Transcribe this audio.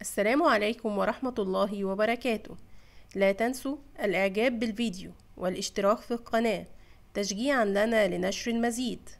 السلام عليكم ورحمة الله وبركاته لا تنسوا الإعجاب بالفيديو والاشتراك في القناة تشجيعا لنا لنشر المزيد